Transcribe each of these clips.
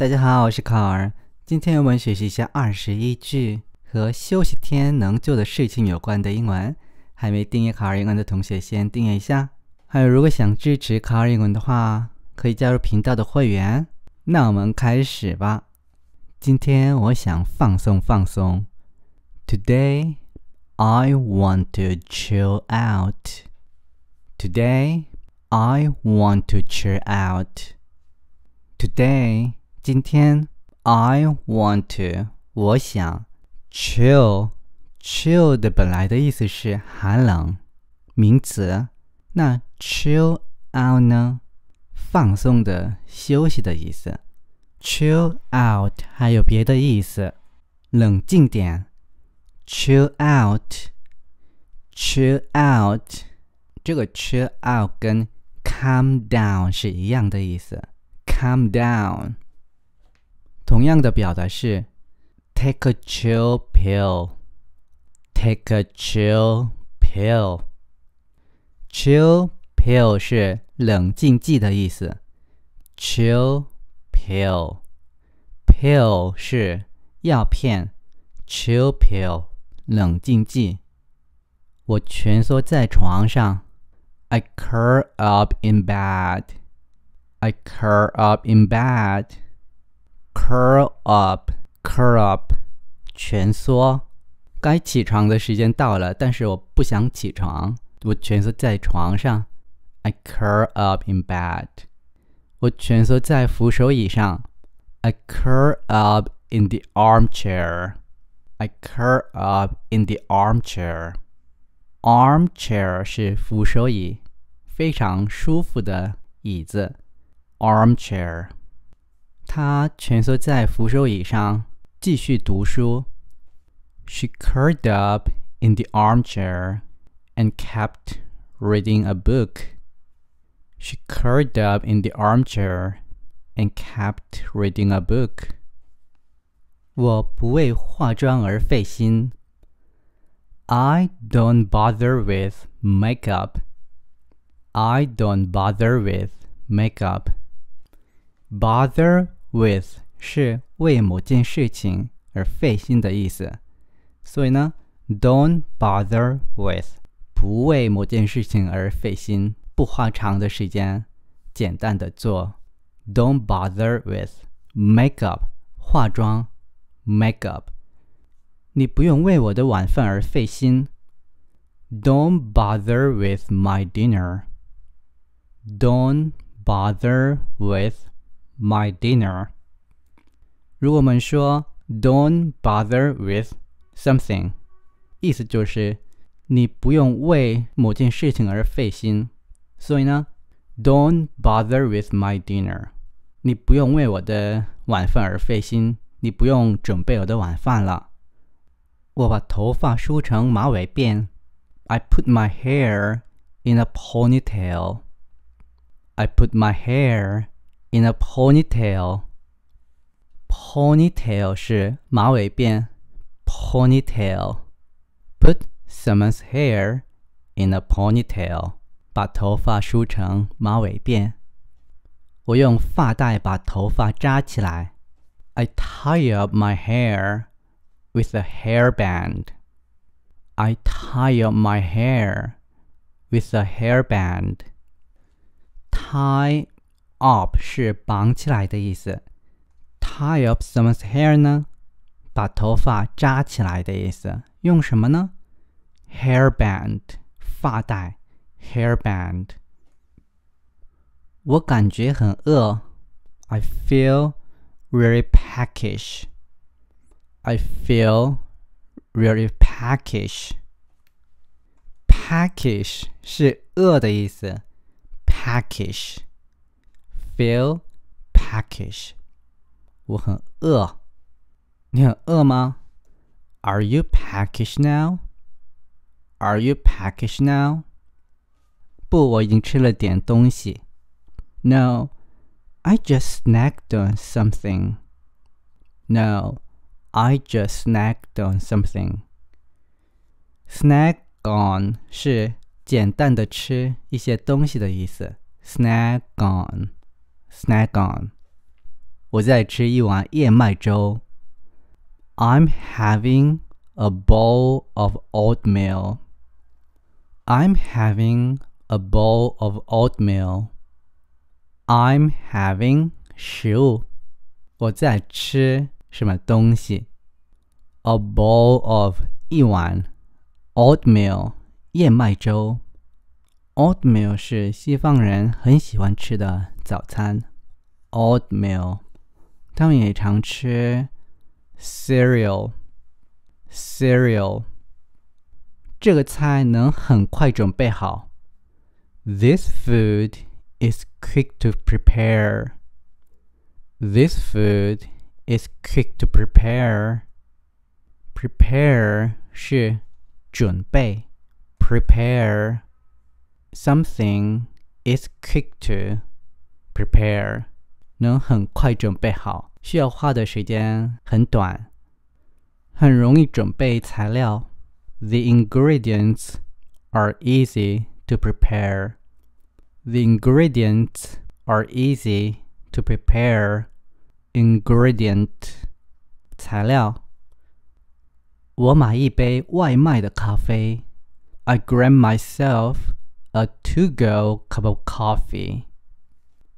大家好，我是卡尔。今天我们学习一下二十一句和休息天能做的事情有关的英文。还没订阅卡尔英文的同学，先订阅一下。还有，如果想支持卡尔英文的话，可以加入频道的会员。那我们开始吧。今天我想放松放松。Today I want to chill out. Today I want to cheer out. Today. 今天，I want to，我想，chill，chill 的本来的意思是寒冷，名词。那 chill out 呢？放松的、休息的意思。chill out 还有别的意思，冷静点。chill out，chill out，这个 chill out 跟 calm down 是一样的意思。calm down。同样的表达是 take a chill pill。Take a chill pill。Chill pill 是冷静剂的意思。Chill pill。Pill 是药片。Chill pill 冷静剂。我蜷缩在床上。I curl up in bed. I curl up in bed. Curl up, curl up，蜷缩。该起床的时间到了，但是我不想起床，我蜷缩在床上。I curl up in bed。我蜷缩在扶手椅上。I curl up in the armchair。I curl up in the armchair。Armchair 是扶手椅，非常舒服的椅子。Armchair。她蜷缩在扶手椅上，继续读书。She curled up in the armchair and kept reading a book. She curled up in the armchair and kept reading a book. 我不为化妆而费心。I don't bother with makeup. I don't bother with makeup. Bother with 是为某件事情而费心的意思，所以呢，don't bother with 不为某件事情而费心，不花长的时间，简单的做。Don't bother with makeup 化妆，makeup 你不用为我的晚饭而费心。Don't bother with my dinner. Don't bother with my dinner. dinner。如果我们说 "Don't bother with something"，意思就是你不用为某件事情而费心。所以呢，"Don't bother with my dinner"，你不用为我的晚饭而费心，你不用准备我的晚饭了。我把头发梳成马尾辫。I put my hair in a ponytail. I put my hair in a ponytail. ponytail. 是马尾辫，ponytail。Put someone's hair in a ponytail，把头发梳成马尾辫。我用发带把头发扎起来。I tie up my hair with a hairband. I tie up my hair with a hairband. Tie up 是绑起来的意思，tie up someone's hair 呢，把头发扎起来的意思。用什么呢？hairband 发带，hairband。我感觉很饿，I feel really peckish。I feel really peckish。peckish 是饿的意思，peckish。feel peckish. 我很饿。你很饿吗？Are you peckish now? Are you peckish now? 不，我已经吃了点东西。No, I just snacked on something. No, I just snacked on something. Snack on 是简单的吃一些东西的意思。Snack on。snack on. 我在吃一碗燕麦粥。am having a bowl of oatmeal. I'm having a bowl of oatmeal. I'm having A bowl of 一碗 oatmeal 燕麦粥。Oatmeal 是西方人很喜欢吃的早餐。Oatmeal，他们也常吃 cereal。cereal，这个菜能很快准备好。This food is quick to prepare. This food is quick to prepare. Prepare 是准备，prepare。something is quick to prepare，能很快准备好，需要花的时间很短，很容易准备材料。The ingredients are easy to prepare. The ingredients are easy to prepare. Ingredient 材料。我买一杯外卖的咖啡。I grant myself a two go cup of coffee.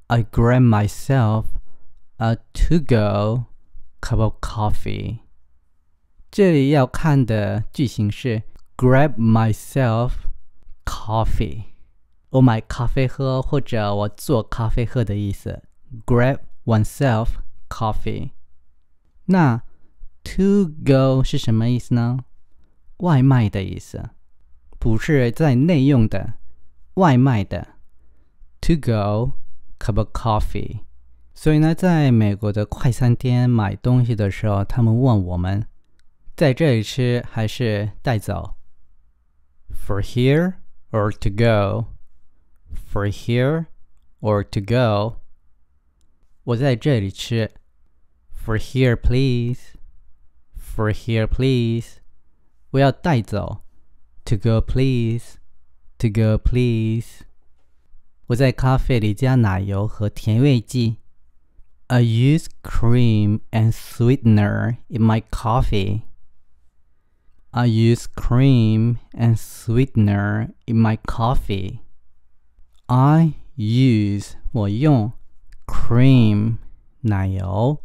I grab myself a two go cup of coffee. 这里要看的句型是 grab myself coffee，我买咖啡喝或者我做咖啡喝的意思。grab oneself coffee。那 to go 是什么意思呢？外卖的意思，不是在内用的。外卖的，to go cup of coffee。所以呢，在美国的快餐店买东西的时候，他们问我们在这里吃还是带走？For here or to go? For here or to go? 我在这里吃。For here, please. For here, please. 我要带走。To go, please. To go, please. please。我在咖啡里加奶油和甜味剂。I use cream and sweetener in my coffee. I use cream and sweetener in my coffee. I use 我用 cream 奶油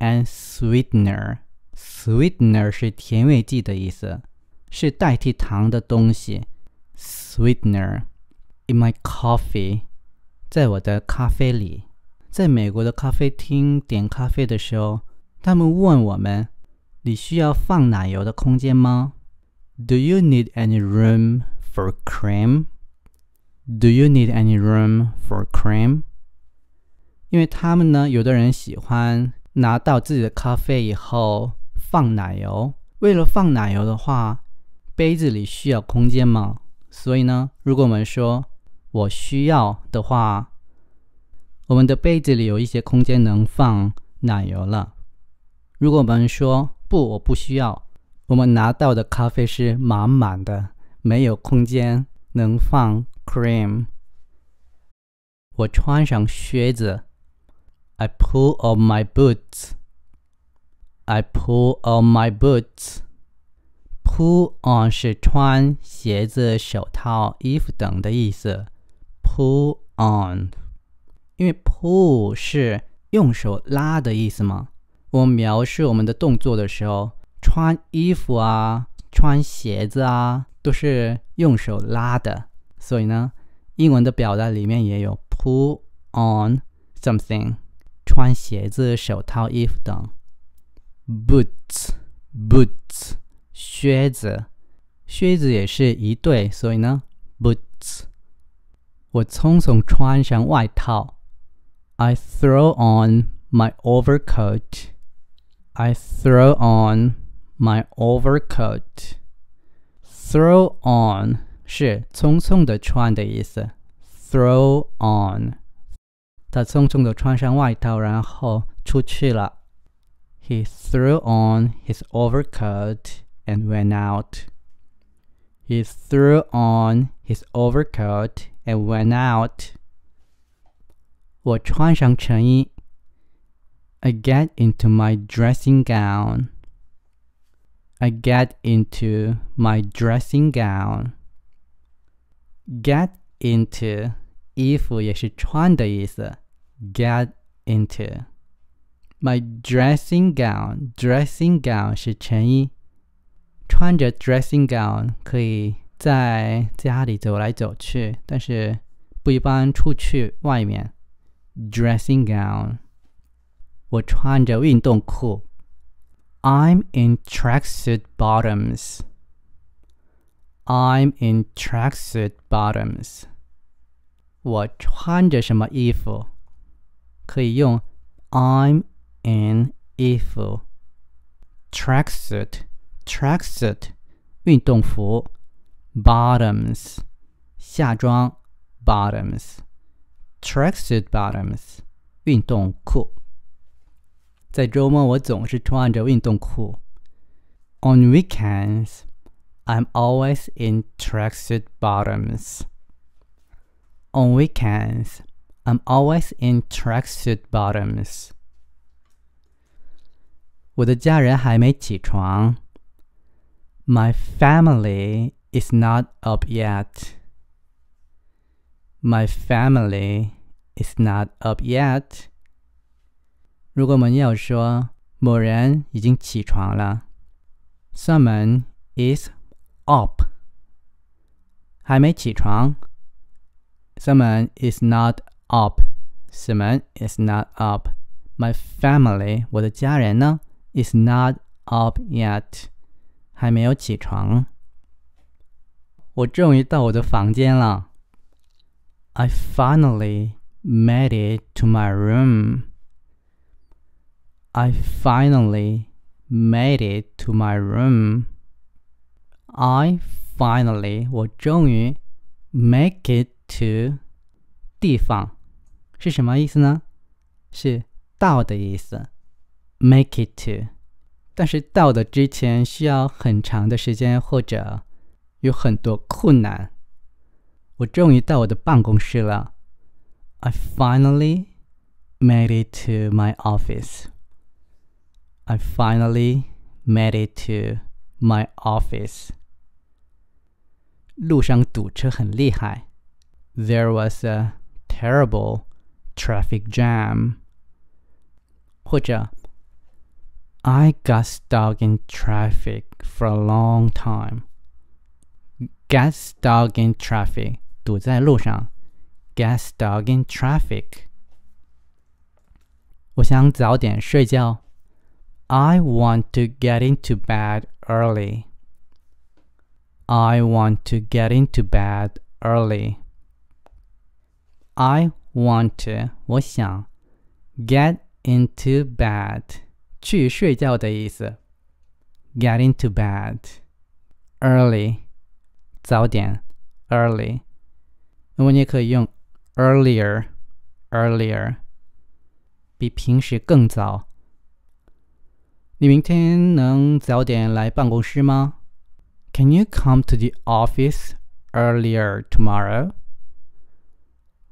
and sweetener sweetener 是甜味剂的意思，是代替糖的东西。Sweetener in my coffee，在我的咖啡里，在美国的咖啡厅点咖啡的时候，他们问我们：“你需要放奶油的空间吗？” Do you need any room for cream? Do you need any room for cream? 因为他们呢，有的人喜欢拿到自己的咖啡以后放奶油。为了放奶油的话，杯子里需要空间吗？所以呢，如果我们说我需要的话，我们的杯子里有一些空间能放奶油了。如果我们说不，我不需要，我们拿到的咖啡是满满的，没有空间能放 cream。我穿上靴子，I pull on my boots。I pull on my boots。Put on 是穿鞋子、手套、衣服等的意思。Put on，因为 p u l l 是用手拉的意思嘛。我们描述我们的动作的时候，穿衣服啊、穿鞋子啊，都是用手拉的。所以呢，英文的表达里面也有 put on something，穿鞋子、手套、衣服等。Boots, boots. 靴子，靴子也是一对，所以呢，boots。我匆匆穿上外套，I throw on my overcoat。I throw on my overcoat。Throw on 是匆匆的穿的意思。Throw on，他匆匆的穿上外套，然后出去了。He threw on his overcoat。and went out. He threw on his overcoat and went out. I get into my dressing gown. I get into my dressing gown. Get into Get into my dressing gown. Dressing gown 是衬衣。穿着 dressing gown 可以在家里走来走去，但是不一般出去外面。dressing gown，我穿着运动裤。I'm in tracksuit bottoms. I'm in tracksuit bottoms. 我穿着什么衣服？可以用 I'm in 衣服 tracksuit。tracksuit 运动服，bottoms 下装，bottoms tracksuit bottoms 运动裤。在周末，我总是穿着运动裤。On weekends, I'm always in tracksuit bottoms. On weekends, I'm always in tracksuit bottoms. 我的家人还没起床。my family is not up yet. My family is not up yet. 如果我们要说某人已经起床了，someone is up，还没起床。Someone is not up. Someone is not up. My family，我的家人呢，is not up yet。还没有起床，我终于到我的房间了。I finally made it to my room. I finally made it to my room. I finally，我终于，make it to，地方，是什么意思呢？是到的意思，make it to。但是到的之前需要很长的时间，或者有很多困难。我终于到我的办公室了。I finally made it to my office. I finally made it to my office. 路上堵车很厉害。There was a terrible traffic jam. 或者。I got stuck in traffic for a long time. Get stuck in traffic，堵在路上。Get stuck in traffic. I want to get into bed early. I want to get into bed early. I want to 我想 get into bed。去睡觉的意思。Get into bed early，早点，early。那么你可以用 earlier，earlier，比平时更早。你明天能早点来办公室吗？Can you come to the office earlier tomorrow?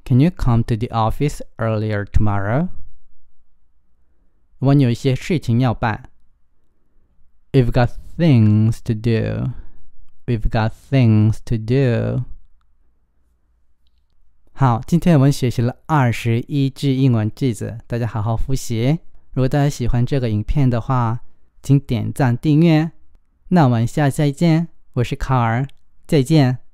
Can you come to the office earlier tomorrow? 我们有一些事情要办。We've got things to do. We've got things to do. 好，今天我们学习了二十一句英文句子，大家好好复习。如果大家喜欢这个影片的话，请点赞订阅。那我们下期见，我是卡尔，再见。